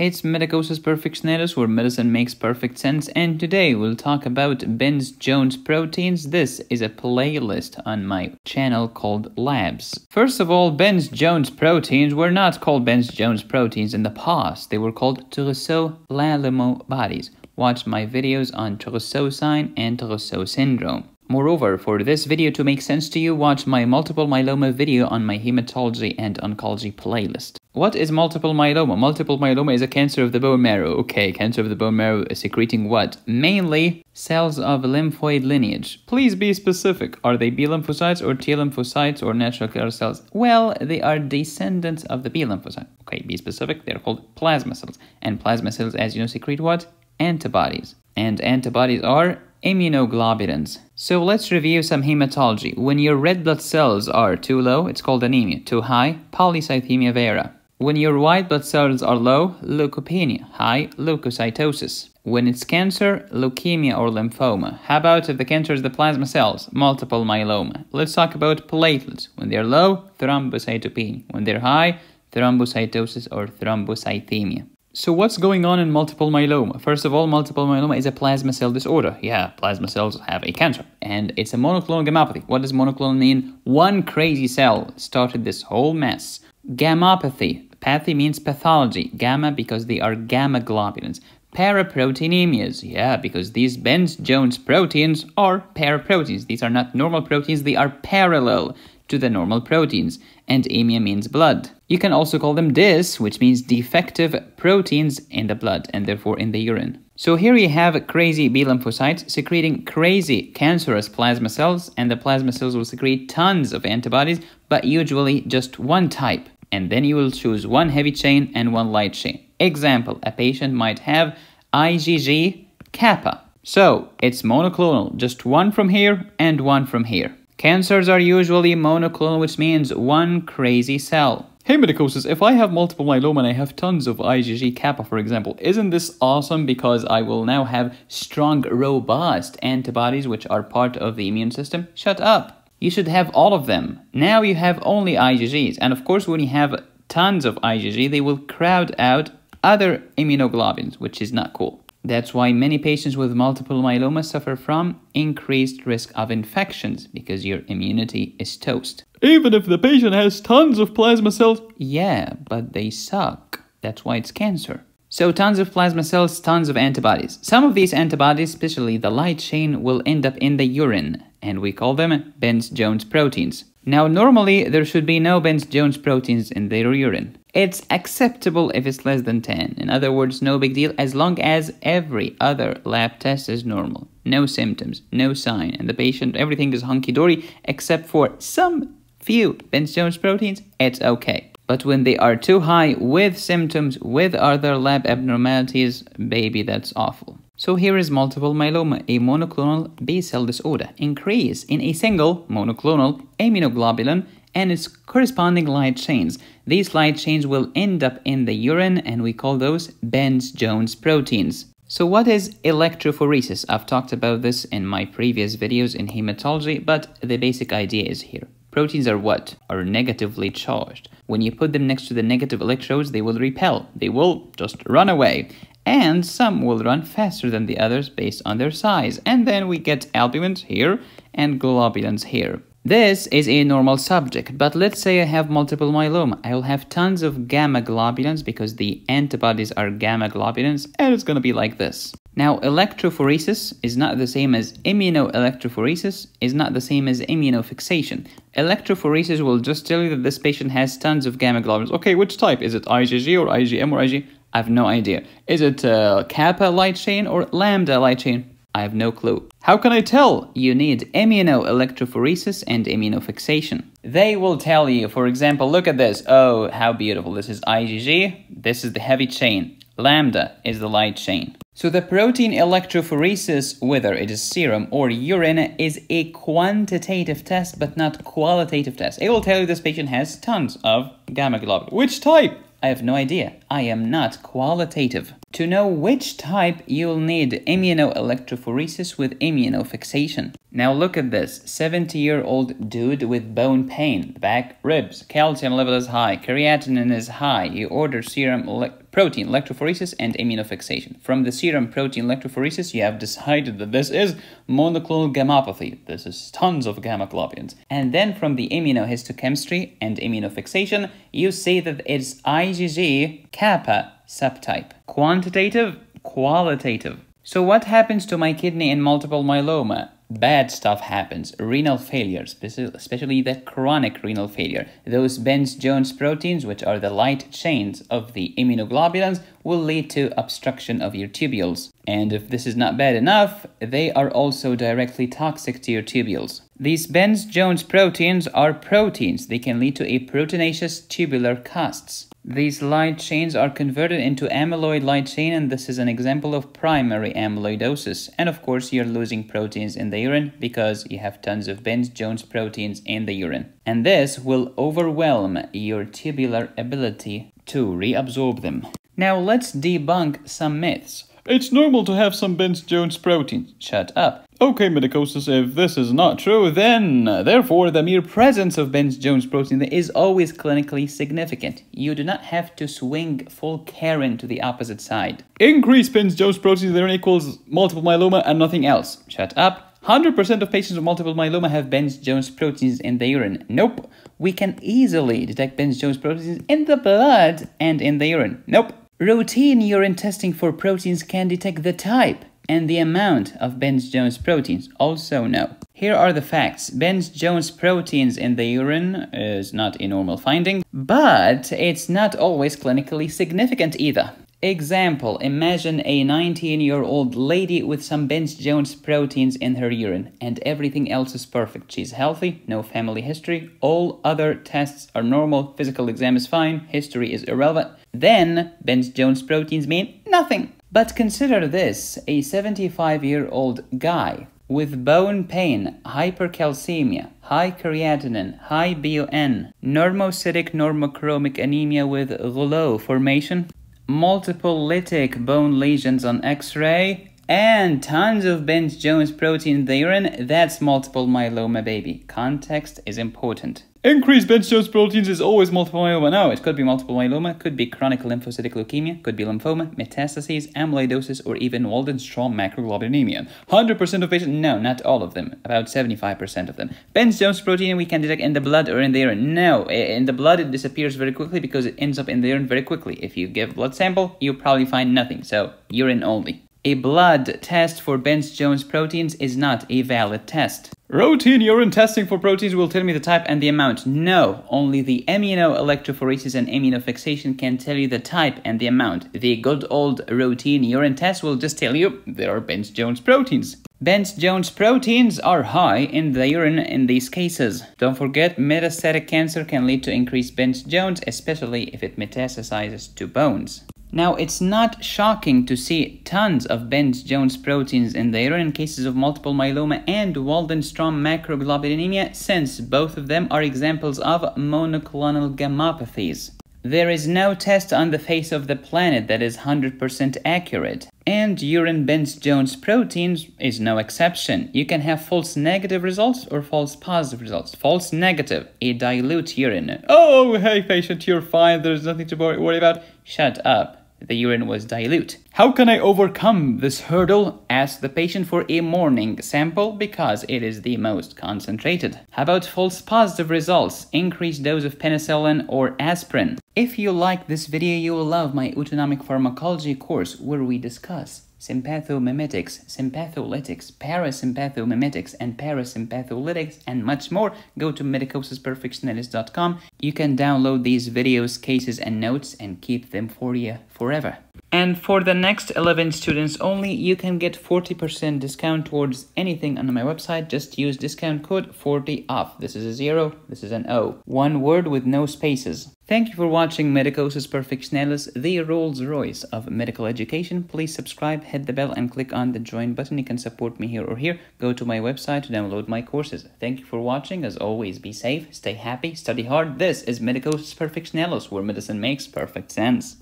It's Medicosis Perfectionatus, where medicine makes perfect sense, and today we'll talk about Ben's Jones proteins. This is a playlist on my channel called Labs. First of all, Ben's Jones proteins were not called Ben's Jones proteins in the past. They were called Trousseau-Lalimo bodies. Watch my videos on Trousseau sign and Trousseau syndrome. Moreover, for this video to make sense to you, watch my multiple myeloma video on my hematology and oncology playlist. What is multiple myeloma? Multiple myeloma is a cancer of the bone marrow. Okay, cancer of the bone marrow is secreting what? Mainly cells of lymphoid lineage. Please be specific. Are they B lymphocytes or T lymphocytes or natural killer cells? Well, they are descendants of the B lymphocyte. Okay, be specific. They're called plasma cells. And plasma cells, as you know, secrete what? Antibodies. And antibodies are immunoglobulins. So let's review some hematology. When your red blood cells are too low, it's called anemia, too high, polycythemia vera. When your white blood cells are low, leukopenia, high, leukocytosis. When it's cancer, leukemia or lymphoma. How about if the cancer is the plasma cells? Multiple myeloma. Let's talk about platelets. When they're low, thrombocytopenia. When they're high, thrombocytosis or thrombocythemia. So what's going on in multiple myeloma? First of all, multiple myeloma is a plasma cell disorder. Yeah, plasma cells have a cancer, and it's a monoclonal gammopathy. What does monoclonal mean? One crazy cell started this whole mess. Gammopathy. Pathy means pathology. Gamma because they are gamma globulins. Paraproteinemias. Yeah, because these Benz-Jones proteins are paraproteins. These are not normal proteins, they are parallel to the normal proteins, and anemia means blood. You can also call them dis, which means defective proteins in the blood and therefore in the urine. So here you have crazy B lymphocytes secreting crazy cancerous plasma cells, and the plasma cells will secrete tons of antibodies, but usually just one type. And then you will choose one heavy chain and one light chain. Example, a patient might have IgG kappa. So it's monoclonal, just one from here and one from here. Cancers are usually monoclonal, which means one crazy cell. Hey Medicosis, if I have multiple myeloma and I have tons of IgG kappa, for example, isn't this awesome because I will now have strong, robust antibodies which are part of the immune system? Shut up! You should have all of them. Now you have only IgGs, and of course, when you have tons of IgG, they will crowd out other immunoglobulins, which is not cool. That's why many patients with multiple myeloma suffer from increased risk of infections because your immunity is toast. Even if the patient has tons of plasma cells? Yeah, but they suck. That's why it's cancer. So tons of plasma cells, tons of antibodies. Some of these antibodies, especially the light chain, will end up in the urine, and we call them Benz-Jones proteins. Now normally there should be no Benz-Jones proteins in their urine. It's acceptable if it's less than 10. In other words, no big deal as long as every other lab test is normal. No symptoms, no sign, and the patient, everything is hunky dory except for some few Ben Jones proteins, it's okay. But when they are too high with symptoms, with other lab abnormalities, baby, that's awful. So here is multiple myeloma, a monoclonal B cell disorder, increase in a single monoclonal immunoglobulin and its corresponding light chains. These light chains will end up in the urine and we call those Benz-Jones proteins. So what is electrophoresis? I've talked about this in my previous videos in hematology, but the basic idea is here. Proteins are what? Are negatively charged. When you put them next to the negative electrodes, they will repel. They will just run away. And some will run faster than the others based on their size. And then we get albumins here and globulins here. This is a normal subject, but let's say I have multiple myeloma. I will have tons of gamma globulins because the antibodies are gamma globulins, and it's going to be like this. Now, electrophoresis is not the same as immunoelectrophoresis, is not the same as immunofixation. Electrophoresis will just tell you that this patient has tons of gamma globulins. Okay, which type? Is it IgG or IgM or Ig? I have no idea. Is it uh, kappa light chain or lambda light chain? I have no clue. How can I tell? You need immunoelectrophoresis and immunofixation. They will tell you, for example, look at this. Oh, how beautiful. This is IgG. This is the heavy chain. Lambda is the light chain. So the protein electrophoresis, whether it is serum or urine, is a quantitative test but not qualitative test. It will tell you this patient has tons of gamma globulin. Which type? I have no idea. I am not qualitative. To know which type, you'll need immunoelectrophoresis with immunofixation. Now look at this 70 year old dude with bone pain, back, ribs, calcium level is high, creatinine is high. You order serum elect protein electrophoresis and immunofixation. From the serum protein electrophoresis, you have decided that this is monoclonal gammopathy. This is tons of gamma globulins. And then from the immunohistochemistry and immunofixation, you see that it's IgG kappa subtype. Quantitative, qualitative. So what happens to my kidney in multiple myeloma? bad stuff happens renal failure especially the chronic renal failure those benz jones proteins which are the light chains of the immunoglobulins will lead to obstruction of your tubules. And if this is not bad enough, they are also directly toxic to your tubules. These Benz-Jones proteins are proteins. They can lead to a proteinaceous tubular casts. These light chains are converted into amyloid light chain and this is an example of primary amyloidosis. And of course, you're losing proteins in the urine because you have tons of Benz-Jones proteins in the urine. And this will overwhelm your tubular ability to reabsorb them. Now let's debunk some myths. It's normal to have some Ben's Jones protein. Shut up. Okay, Medicosis, if this is not true, then, uh, therefore, the mere presence of Ben's Jones protein is always clinically significant. You do not have to swing full Karen to the opposite side. Increase Ben's Jones protein then equals multiple myeloma and nothing else. Shut up. 100% of patients with multiple myeloma have Benz-Jones proteins in the urine. Nope. We can easily detect Benz-Jones proteins in the blood and in the urine. Nope. Routine urine testing for proteins can detect the type and the amount of Benz-Jones proteins, also no. Here are the facts. Benz-Jones proteins in the urine is not a normal finding, but it's not always clinically significant either. Example Imagine a 19 year old lady with some Ben's Jones proteins in her urine, and everything else is perfect. She's healthy, no family history, all other tests are normal, physical exam is fine, history is irrelevant. Then Ben's Jones proteins mean nothing. But consider this a 75 year old guy with bone pain, hypercalcemia, high creatinine, high BUN, normocytic normochromic anemia with Rouleau formation, multiple lytic bone lesions on x-ray, and tons of Ben Jones protein in the urine, that's multiple myeloma baby. Context is important. Increased benchtop proteins is always multiple myeloma. No, it could be multiple myeloma, could be chronic lymphocytic leukemia, could be lymphoma, metastases, amyloidosis, or even Waldenstrom macroglobulinemia. 100% of patients? No, not all of them. About 75% of them. Benchtop protein we can detect in the blood or in the urine. No, in the blood it disappears very quickly because it ends up in the urine very quickly. If you give blood sample, you probably find nothing. So urine only. A blood test for Benz Jones proteins is not a valid test. Routine urine testing for proteins will tell me the type and the amount. No, only the immunoelectrophoresis and immunofixation can tell you the type and the amount. The good old routine urine test will just tell you there are Benz Jones proteins. Benz Jones proteins are high in the urine in these cases. Don't forget, metastatic cancer can lead to increased Benz Jones, especially if it metastasizes to bones. Now, it's not shocking to see tons of Benz-Jones proteins in the urine cases of multiple myeloma and Waldenstrom macroglobulinemia since both of them are examples of monoclonal gammopathies. There is no test on the face of the planet that is 100% accurate, and urine Benz-Jones proteins is no exception. You can have false negative results or false positive results. False negative, a dilute urine. Oh, hey patient, you're fine, there's nothing to worry about. Shut up the urine was dilute. How can I overcome this hurdle? Ask the patient for a morning sample because it is the most concentrated. How about false positive results? Increase dose of penicillin or aspirin. If you like this video, you will love my autonomic pharmacology course where we discuss sympathomimetics, sympatholytics, parasympathomimetics, and parasympatholytics, and much more, go to medicosisperfectionalis.com. You can download these videos, cases, and notes and keep them for you forever. And for the next 11 students only, you can get 40% discount towards anything on my website. Just use discount code 40OFF. This is a zero, this is an O. One word with no spaces. Thank you for watching Medicosis Perfectionalis, the Rolls Royce of medical education. Please subscribe, hit the bell, and click on the join button. You can support me here or here. Go to my website to download my courses. Thank you for watching. As always, be safe, stay happy, study hard. This is Medicosis Perfectionalis, where medicine makes perfect sense.